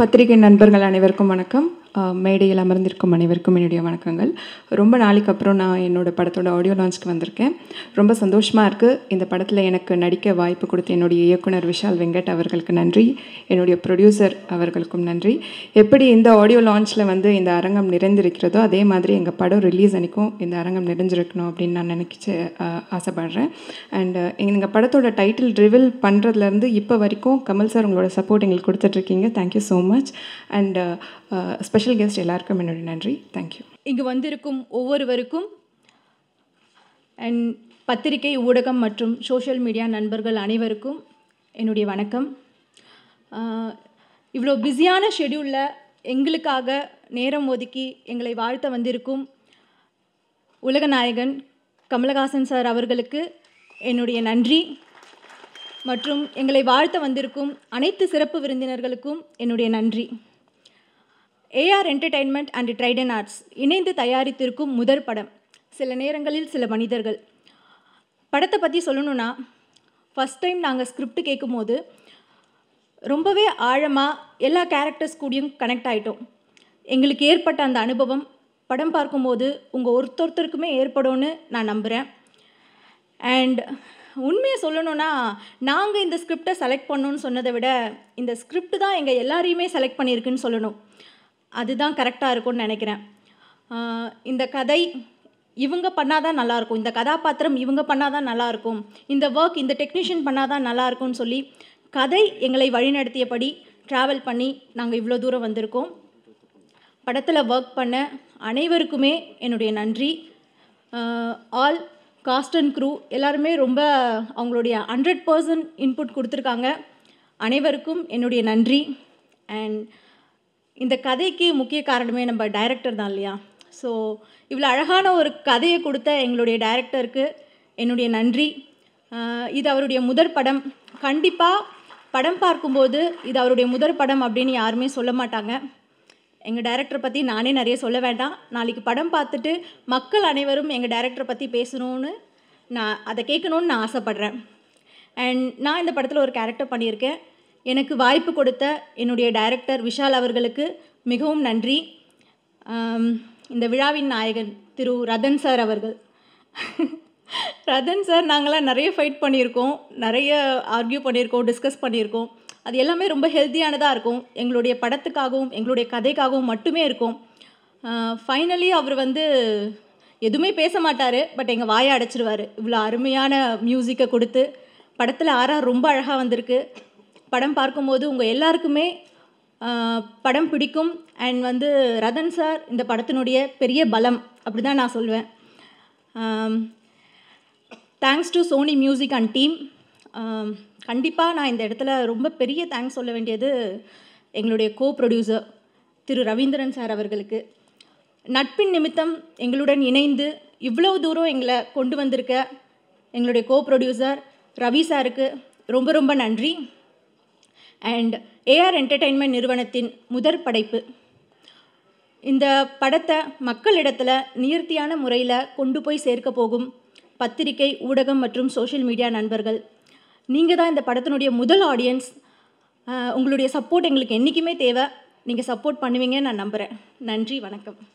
பத்திரிகை நண்பர்கள் அனைவருக்கும் வணக்கம் மேடையில் அமர்ந்திருக்கும் அனைவருக்கும் என்னுடைய வணக்கங்கள் ரொம்ப நாளைக்கு அப்புறம் நான் என்னோட படத்தோட ஆடியோ லான்ச்க்கு வந்திருக்கேன் ரொம்ப சந்தோஷமாக இருக்குது இந்த படத்தில் எனக்கு நடிக்க வாய்ப்பு கொடுத்த என்னுடைய இயக்குனர் விஷால் வெங்கட் அவர்களுக்கு நன்றி என்னுடைய ப்ரொடியூசர் அவர்களுக்கும் நன்றி எப்படி இந்த ஆடியோ லான்ச்சில் வந்து இந்த அரங்கம் நிறைந்திருக்கிறதோ அதே மாதிரி எங்கள் படம் ரிலீஸ் அன்றைக்கும் இந்த அரங்கம் நிறைஞ்சிருக்கணும் அப்படின்னு நான் நினைக்கிச்சு ஆசைப்படுறேன் அண்ட் எங்கள் படத்தோட டைட்டில் ரிவில் பண்ணுறதுலேருந்து இப்போ வரைக்கும் கமல் சார் உங்களோட சப்போர்ட் எங்களுக்கு கொடுத்துட்ருக்கீங்க thank you so much and special special guest எல்லாருக்கும் என்னோட நன்றி தேங்க்யூ இங்கு வந்திருக்கும் ஒவ்வொருவருக்கும் அண்ட் பத்திரிகை ஊடகம் மற்றும் சோஷியல் மீடியா நண்பர்கள் அனைவருக்கும் என்னுடைய வணக்கம் இவ்வளோ பிஸியான ஷெடியூலில் எங்களுக்காக நேரம் ஒதுக்கி எங்களை வாழ்த்த வந்திருக்கும் உலகநாயகன் கமலஹாசன் சார் அவர்களுக்கு என்னுடைய நன்றி மற்றும் எங்களை வாழ்த்த வந்திருக்கும் அனைத்து சிறப்பு விருந்தினர்களுக்கும் என்னுடைய நன்றி A R entertainment and Trident Arts இணைந்து தயாரித்திருக்கும் முதற் படம் சில நேரங்களில் சில மனிதர்கள் படத்தை பற்றி சொல்லணும்னா ஃபஸ்ட் டைம் நாங்கள் ஸ்கிரிப்ட் கேட்கும்போது ரொம்பவே ஆழமாக எல்லா கேரக்டர்ஸ் கூடயும் கனெக்ட் ஆகிட்டோம் எங்களுக்கு ஏற்பட்ட அந்த அனுபவம் படம் பார்க்கும்போது உங்கள் ஒருத்தொருத்தருக்குமே ஏற்படும்னு நான் நம்புகிறேன் அண்ட் உண்மையை சொல்லணும்னா நாங்கள் இந்த ஸ்கிரிப்டை செலக்ட் பண்ணோன்னு சொன்னதை விட இந்த ஸ்கிரிப்ட் தான் எங்கள் எல்லாரையுமே செலக்ட் பண்ணியிருக்குன்னு சொல்லணும் அதுதான் கரெக்டாக இருக்கும்னு நினைக்கிறேன் இந்த கதை இவங்க பண்ணால் தான் நல்லாயிருக்கும் இந்த கதாபாத்திரம் இவங்க பண்ணால் தான் நல்லாயிருக்கும் இந்த ஒர்க் இந்த டெக்னீஷியன் பண்ணால் தான் நல்லாயிருக்கும்னு சொல்லி கதை எங்களை வழிநடத்தியபடி ட்ராவல் பண்ணி நாங்கள் இவ்வளோ தூரம் வந்திருக்கோம் படத்தில் ஒர்க் பண்ண அனைவருக்குமே என்னுடைய நன்றி ஆல் காஸ்ட் அண்ட் க்ரூ எல்லாருமே ரொம்ப அவங்களுடைய ஹண்ட்ரட் பர்சன்ட் இன்புட் கொடுத்துருக்காங்க அனைவருக்கும் என்னுடைய நன்றி அண்ட் இந்த கதைக்கு முக்கிய காரணமே நம்ம டைரக்டர் தான் இல்லையா ஸோ இவ்வளோ அழகான ஒரு கதையை கொடுத்த எங்களுடைய டைரக்டருக்கு என்னுடைய நன்றி இது அவருடைய முதற் படம் கண்டிப்பாக படம் பார்க்கும்போது இது அவருடைய முதற் படம் அப்படின்னு யாருமே சொல்ல மாட்டாங்க எங்கள் டைரக்டரை பற்றி நானே நிறைய சொல்ல வேண்டாம் நாளைக்கு படம் பார்த்துட்டு மக்கள் அனைவரும் எங்கள் டைரக்டரை பற்றி பேசணும்னு நான் அதை கேட்கணுன்னு நான் ஆசைப்பட்றேன் அண்ட் நான் இந்த படத்தில் ஒரு கேரக்டர் பண்ணியிருக்கேன் எனக்கு வாய்ப்பு கொடுத்த என்னுடைய டைரக்டர் விஷால் அவர்களுக்கு மிகவும் நன்றி இந்த விழாவின் நாயகன் திரு ரதன் சார் அவர்கள் ரதன் சார் நாங்களாம் நிறைய ஃபைட் பண்ணியிருக்கோம் நிறைய ஆர்கியூ பண்ணியிருக்கோம் டிஸ்கஸ் பண்ணியிருக்கோம் அது எல்லாமே ரொம்ப ஹெல்த்தியானதாக இருக்கும் எங்களுடைய படத்துக்காகவும் எங்களுடைய கதைக்காகவும் மட்டுமே இருக்கும் ஃபைனலி அவர் வந்து எதுவுமே பேச மாட்டார் பட் எங்கள் வாயை அடைச்சிருவார் இவ்வளோ அருமையான மியூசிக்கை கொடுத்து படத்தில் ஆறா ரொம்ப அழகாக வந்திருக்கு படம் பார்க்கும்போது உங்கள் எல்லாருக்குமே படம் பிடிக்கும் அண்ட் வந்து ரதன் சார் இந்த படத்தினுடைய பெரிய பலம் அப்படி தான் நான் சொல்வேன் thanks to Sony Music and team கண்டிப்பாக நான் இந்த இடத்துல ரொம்ப பெரிய தேங்க்ஸ் சொல்ல வேண்டியது எங்களுடைய கோ ப்ரொடியூசர் திரு ரவீந்திரன் சார் அவர்களுக்கு நட்பின் நிமித்தம் எங்களுடன் இணைந்து இவ்வளோ தூரம் எங்களை கொண்டு வந்திருக்க எங்களுடைய கோ ப்ரொடியூசர் ரவி சாருக்கு ரொம்ப ரொம்ப நன்றி அண்ட் ஏஆர் என்டர்டெயின்மெண்ட் நிறுவனத்தின் முதற் படைப்பு இந்த படத்தை மக்களிடத்தில் நியர்த்தியான முறையில் கொண்டு போய் சேர்க்க போகும் பத்திரிகை ஊடகம் மற்றும் சோஷியல் மீடியா நண்பர்கள் நீங்கள் தான் இந்த படத்தினுடைய முதல் ஆடியன்ஸ் உங்களுடைய சப்போர்ட் எங்களுக்கு என்றைக்குமே தேவை நீங்கள் சப்போர்ட் பண்ணுவீங்கன்னு நான் நம்புகிறேன் நன்றி வணக்கம்